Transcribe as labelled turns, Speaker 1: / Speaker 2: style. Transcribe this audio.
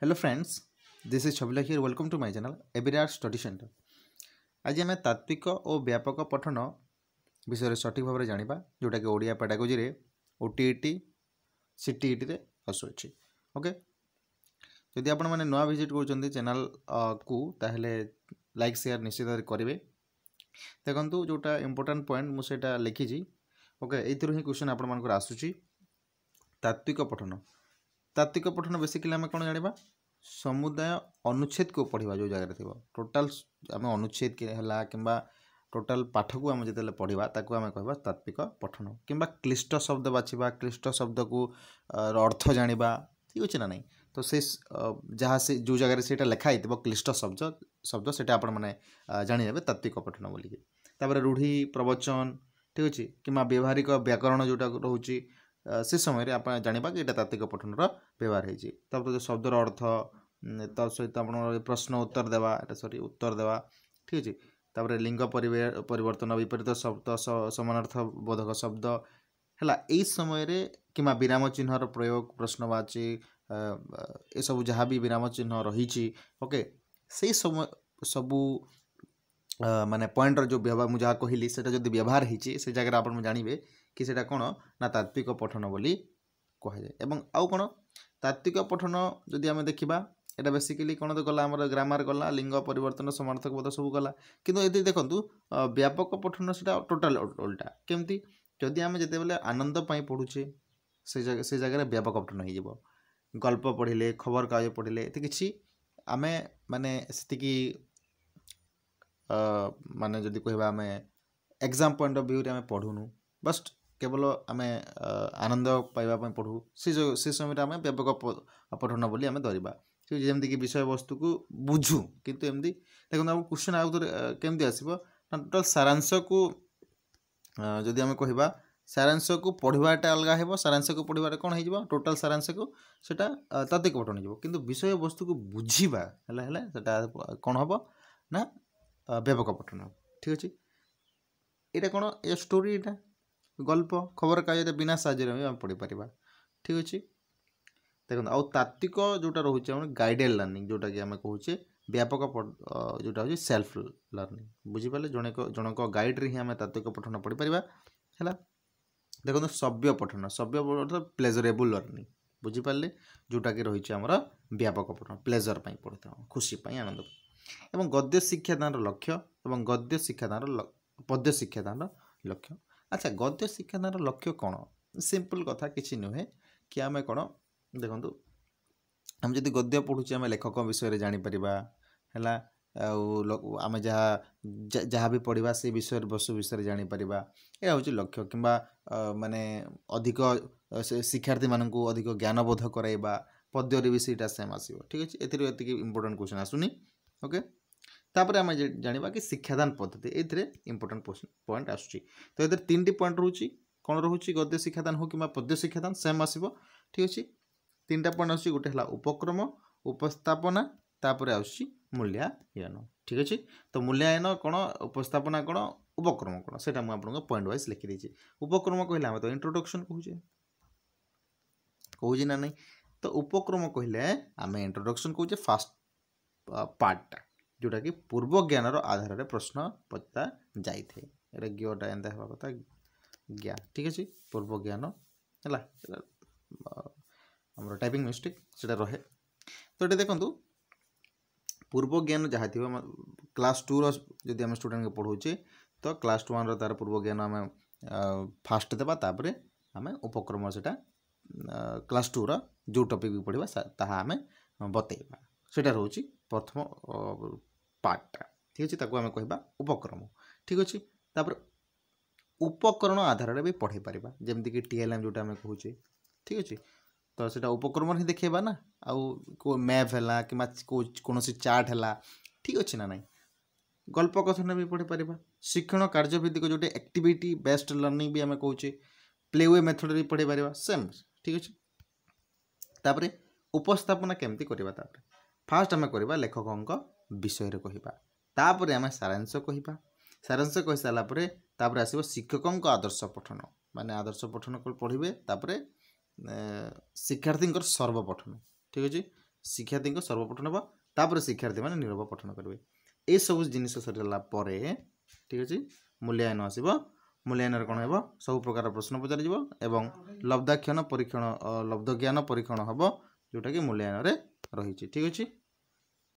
Speaker 1: hello friends this is Chhabila here welcome to my channel এবিরার study centre ଆଜି ଆମେ ତାତ୍ତ୍ୱିକ ଓ ବ୍ୟାପକ ପଠନ ବିଷୟରେ ସଠିକ୍ ଭାବରେ ଜାଣିବା ଯେଉଁଟାକି ଓଡ଼ିଆ ପାଟାଗୋଜିରେ ଓ ଟି ଇ ଟି ସି ଟି ଇ ଟିରେ ଆସୁଅଛି ଓକେ ଯଦି ଆପଣମାନେ ନୂଆ ଭିଜିଟ୍ କରୁଛନ୍ତି ଚ୍ୟାନେଲ୍କୁ ତାହେଲେ ଲାଇକ୍ ସେୟାର୍ ନିଶ୍ଚିତ କରିବେ ଦେଖନ୍ତୁ ଯେଉଁଟା ଇମ୍ପୋର୍ଟାଣ୍ଟ ପଏଣ୍ଟ ମୁଁ ସେଇଟା ଲେଖିଛି ଓକେ ଏଇଥିରୁ ହିଁ କ୍ୱେଶ୍ଚନ୍ ଆପଣମାନଙ୍କର ଆସୁଛି ତାତ୍ତ୍ୱିକ ପଠନ तात्विक पठन बेसिकली आम कौन जाना समुदाय अनुच्छेद को पढ़ा जो जगह थी टोटाल आम अनुच्छेद कि टोटाल पाठ को आम जिते पढ़ा आम कह तात्विक पठन कि क्लिष्ट शब्द बाछवा क्लिष्ट शब्द को अर्थ जाणी ठीक अच्छे ना नहीं तो से जहाँ से जो जगह से लिखाही थी क्लिष्ट शब्द शब्द से जाने तात्विक पठन बोलिए रूढ़ी प्रवचन ठीक अच्छे कि व्यवहारिक व्याकरण जोटा रोचे ସେ ସମୟରେ ଆପଣ ଜାଣିବା କି ଏଇଟା ତାତ୍ତ୍ୱିକ ପଠନର ବ୍ୟବହାର ହେଇଛି ତାପରେ ଯେଉଁ ଶବ୍ଦର ଅର୍ଥ ତା ସହିତ ଆପଣଙ୍କର ପ୍ରଶ୍ନ ଉତ୍ତର ଦେବା ଏଇଟା ସରି ଉତ୍ତର ଦେବା ଠିକ୍ ଅଛି ତାପରେ ଲିଙ୍ଗ ପରିବର୍ତ୍ତନ ବିପରୀତ ଶବ୍ଦ ସମାନାର୍ଥ ବୋଧକ ଶବ୍ଦ ହେଲା ଏଇ ସମୟରେ କିମ୍ବା ବିରାମ ଚିହ୍ନର ପ୍ରୟୋଗ ପ୍ରଶ୍ନବାଚୀ ଏସବୁ ଯାହା ବି ବିରାମ ଚିହ୍ନ ରହିଛି ଓକେ ସେଇ ସମୟ ସବୁ ମାନେ ପଏଣ୍ଟର ଯେଉଁ ବ୍ୟବହାର ମୁଁ ଯାହା କହିଲି ସେଇଟା ଯଦି ବ୍ୟବହାର ହେଇଛି ସେ ଜାଗାରେ ଆପଣମାନେ ଜାଣିବେ କି ସେଇଟା କ'ଣ ନା ତାତ୍ତ୍ୱିକ ପଠନ ବୋଲି କୁହାଯାଏ ଏବଂ ଆଉ କ'ଣ ତାତ୍ତ୍ୱିକ ପଠନ ଯଦି ଆମେ ଦେଖିବା এটা বেসিক্যালি কোণ তো গলা আমার গ্রামার গলা লিঙ্গ পরিবর্তন সমার্থক পদ সব গলা কিন্তু এটি দেখুন ব্যাপক পঠন সেটা টোটাল ওল্টা কেমতি যদি আমি যেতবে আনন্দ পাই পড়ুছে সে জায়গা সে জায়গায় ব্যাপক পঠন হয়ে যাব গল্প পড়লে খবর কাগজ পড়লে এতে কিছু আমি মানে সেটিকি ମାନେ ଯଦି କହିବା ଆମେ ଏକ୍ଜାମ୍ ପଏଣ୍ଟ ଅଫ୍ ଭ୍ୟୁରେ ଆମେ ପଢ଼ୁନୁ ବଟ୍ କେବଳ ଆମେ ଆନନ୍ଦ ପାଇବା ପାଇଁ ପଢ଼ୁ ସେ ଯେଉଁ ସେ ସମୟରେ ଆମେ ବ୍ୟାପକ ପଠନ ବୋଲି ଆମେ ଧରିବା ଯେମିତିକି ବିଷୟବସ୍ତୁକୁ ବୁଝୁ କିନ୍ତୁ ଏମିତି ଦେଖନ୍ତୁ ଆମ କ୍ୱେଶ୍ଚନ୍ ଆଉ ଥରେ କେମିତି ଆସିବ ନା ଟୋଟାଲ୍ ସାରାଂଶକୁ ଯଦି ଆମେ କହିବା ସାରାଂଶକୁ ପଢ଼ିବାଟା ଅଲଗା ହେବ ସାରାଂଶକୁ ପଢ଼ିବାରେ କ'ଣ ହେଇଯିବ ଟୋଟାଲ୍ ସାରାଂଶକୁ ସେଇଟା ତାତ୍ତ୍ୱିକ ପଠନ ହେଇଯିବ କିନ୍ତୁ ବିଷୟବସ୍ତୁକୁ ବୁଝିବା ହେଲା ହେଲେ ସେଇଟା କ'ଣ ହେବ ନା ବ୍ୟାପକ ପଠନ ଠିକ୍ ଅଛି ଏଇଟା କ'ଣ ଏ ଷ୍ଟୋରି ଏଇଟା ଗଳ୍ପ ଖବରକାଗଜ ବିନା ସାହାଯ୍ୟରେ ବି ଆମେ ପଢ଼ିପାରିବା ଠିକ୍ ଅଛି ଦେଖନ୍ତୁ ଆଉ ତାତ୍ତ୍ୱିକ ଯେଉଁଟା ରହୁଛି ଆମର ଗାଇଡ଼େଡ଼ ଲର୍ଣ୍ଣିଂ ଯେଉଁଟାକି ଆମେ କହୁଛେ ବ୍ୟାପକ ଯେଉଁଟା ହେଉଛି ସେଲ୍ଫ ଲର୍ଣ୍ଣିଂ ବୁଝିପାରିଲେ ଜଣେ ଜଣଙ୍କ ଗାଇଡ଼୍ରେ ହିଁ ଆମେ ତାତ୍ତ୍ୱିକ ପଠନ ପଢ଼ିପାରିବା ହେଲା ଦେଖନ୍ତୁ ସଭ୍ୟ ପଠନ ସଭ୍ୟ ପଠନ ପ୍ଲେଜରେବୁଲ୍ ଲର୍ଣ୍ଣିଂ ବୁଝିପାରିଲେ ଯେଉଁଟାକି ରହିଛି ଆମର ବ୍ୟାପକ ପଠନ ପ୍ଲେଜର୍ ପାଇଁ ପଢ଼ିଥାଉ ଖୁସି ପାଇଁ ଆନନ୍ଦ ପାଇଁ এবং গদ্য শিক্ষাদানর লক্ষ্য এবং গদ্য শিক্ষাদানর পদ্য শিক্ষাদানর লক্ষ্য আচ্ছা গদ্য শিক্ষাদানর লক্ষ্য কোণ সিম্পল কথা কিছু নুহে কি আমি কোণ দেখুন আমি যদি গদ্য পড়ুছি আমি লেখক বিষয়ে জাঁপারা ହେଲା ଆଉ ଆମେ ଯାହା ଯାହା ବି ପଢ଼ିବା ସେ ବିଷୟରେ ବସ୍ତୁ ବିଷୟରେ ଜାଣିପାରିବା ଏହା ହେଉଛି ଲକ୍ଷ୍ୟ କିମ୍ବା ମାନେ ଅଧିକ ଶିକ୍ଷାର୍ଥୀମାନଙ୍କୁ ଅଧିକ ଜ୍ଞାନବୋଧ କରାଇବା ପଦ୍ୟରେ ବି ସେଇଟା ସେମ୍ ଆସିବ ଠିକ୍ ଅଛି ଏଥିରୁ ଏତିକି ଇମ୍ପୋର୍ଟାଣ୍ଟ କ୍ୱେଶ୍ଚନ୍ ଆସୁନି ଓକେ ତାପରେ ଆମେ ଜାଣିବା କି ଶିକ୍ଷାଦାନ ପଦ୍ଧତି ଏଥିରେ ଇମ୍ପୋର୍ଟାଣ୍ଟ ପଏଣ୍ଟ ଆସୁଛି ତ ଏଥିରେ ତିନିଟି ପଏଣ୍ଟ ରହୁଛି କ'ଣ ରହୁଛି ଗଦ୍ୟ ଶିକ୍ଷାଦାନ ହେଉ କିମ୍ବା ପଦ୍ୟ ଶିକ୍ଷାଦାନ ସେମ୍ ଆସିବ ଠିକ୍ ଅଛି ତିନିଟା ପଏଣ୍ଟ ଆସୁଛି ଗୋଟେ ହେଲା ଉପକ୍ରମ ଉପସ୍ଥାପନା ତାପରେ ଆସୁଛି ମୂଲ୍ୟାୟନ ଠିକ୍ ଅଛି ତ ମୂଲ୍ୟାୟନ କ'ଣ ଉପସ୍ଥାପନା କ'ଣ ଉପକ୍ରମ କ'ଣ ସେଇଟା ମୁଁ ଆପଣଙ୍କ ପଏଣ୍ଟ ୱାଇଜ୍ ଲେଖିଦେଇଛି ଉପକ୍ରମ କହିଲେ ଆମେ ତ ଇଣ୍ଟ୍ରୋଡକ୍ସନ୍ କହୁଛେ କହୁଛି ନା ନାହିଁ ତ ଉପକ୍ରମ କହିଲେ ଆମେ ଇଣ୍ଟ୍ରୋଡକ୍ସନ୍ କହୁଛେ ଫାର୍ଷ୍ଟ ପାର୍ଟଟା ଯେଉଁଟାକି ପୂର୍ବ ଜ୍ଞାନର ଆଧାରରେ ପ୍ରଶ୍ନ ପଚରା ଯାଇଥାଏ ଏଇଟା ଗିଅଟା ଏନ୍ତା ହେବା କଥା ଜ୍ଞା ଠିକ୍ ଅଛି ପୂର୍ବ ଜ୍ଞାନ ହେଲା ଆମର ଟାଇପିଂ ମିଷ୍ଟେକ୍ ସେଇଟା ରହେ ତ ଏଠି ଦେଖନ୍ତୁ ପୂର୍ବ ଜ୍ଞାନ ଯାହା ଥିବ କ୍ଲାସ୍ ଟୁର ଯଦି ଆମେ ଷ୍ଟୁଡେଣ୍ଟକୁ ପଢ଼ଉଛେ ତ କ୍ଲାସ୍ ୱାନ୍ର ତା'ର ପୂର୍ବ ଜ୍ଞାନ ଆମେ ଫାଷ୍ଟ ଦେବା ତାପରେ ଆମେ ଉପକ୍ରମ ସେଇଟା କ୍ଲାସ୍ ଟୁର ଯେଉଁ ଟପିକ୍ ପଢ଼ିବା ତାହା ଆମେ ବତେଇବା ସେଇଟା ରହୁଛି ପ୍ରଥମ ପାର୍ଟଟା ଠିକ୍ ଅଛି ତାକୁ ଆମେ କହିବା ଉପକ୍ରମ ଠିକ୍ ଅଛି ତାପରେ ଉପକରଣ ଆଧାରରେ ବି ପଢ଼େଇ ପାରିବା ଯେମିତିକି ଟି ଏଲ୍ ଏମ୍ ଯେଉଁଟା ଆମେ କହୁଛେ ଠିକ୍ ଅଛି ତ ସେଇଟା ଉପକ୍ରମରେ ହିଁ ଦେଖେଇବା ନା ଆଉ କେଉଁ ମ୍ୟାପ୍ ହେଲା କିମ୍ବା କୌଣସି ଚାର୍ଟ ହେଲା ଠିକ୍ ଅଛି ନା ନାହିଁ ଗଳ୍ପ କଥନ ବି ପଢ଼ିପାରିବା ଶିକ୍ଷଣ କାର୍ଯ୍ୟଭିତ୍ତିକ ଯେଉଁଟା ଆକ୍ଟିଭିଟି ବେଷ୍ଟ ଲର୍ଣ୍ଣିଂ ବି ଆମେ କହୁଛେ ପ୍ଲେୱେ ମେଥଡ଼ରେ ବି ପଢ଼େଇ ପାରିବା ସେମ୍ ଠିକ୍ ଅଛି ତାପରେ ଉପସ୍ଥାପନା କେମିତି କରିବା ତାପରେ ଫାଷ୍ଟ ଆମେ କରିବା ଲେଖକଙ୍କ ବିଷୟରେ କହିବା ତାପରେ ଆମେ ସାରାଂଶ କହିବା ସାରାଂଶ କହିସାରିଲା ପରେ ତାପରେ ଆସିବ ଶିକ୍ଷକଙ୍କ ଆଦର୍ଶ ପଠନ ମାନେ ଆଦର୍ଶ ପଠନ ପଢ଼ିବେ ତାପରେ ଶିକ୍ଷାର୍ଥୀଙ୍କର ସର୍ବପଠନ ଠିକ୍ ଅଛି ଶିକ୍ଷାର୍ଥୀଙ୍କ ସର୍ବପଠନ ହେବ ତାପରେ ଶିକ୍ଷାର୍ଥୀମାନେ ନିରବ ପଠନ କରିବେ ଏସବୁ ଜିନିଷ ସରିଲା ପରେ ଠିକ୍ ଅଛି ମୂଲ୍ୟାୟନ ଆସିବ ମୂଲ୍ୟାୟନରେ କ'ଣ ହେବ ସବୁ ପ୍ରକାର ପ୍ରଶ୍ନ ପଚାରିଯିବ ଏବଂ ଲବ୍ଧାକ୍ଷଣ ପରୀକ୍ଷଣ ଲବ୍ଧ ଜ୍ଞାନ ପରୀକ୍ଷଣ ହେବ ଯେଉଁଟାକି ମୂଲ୍ୟାୟନରେ ରହିଛି ଠିକ୍ ଅଛି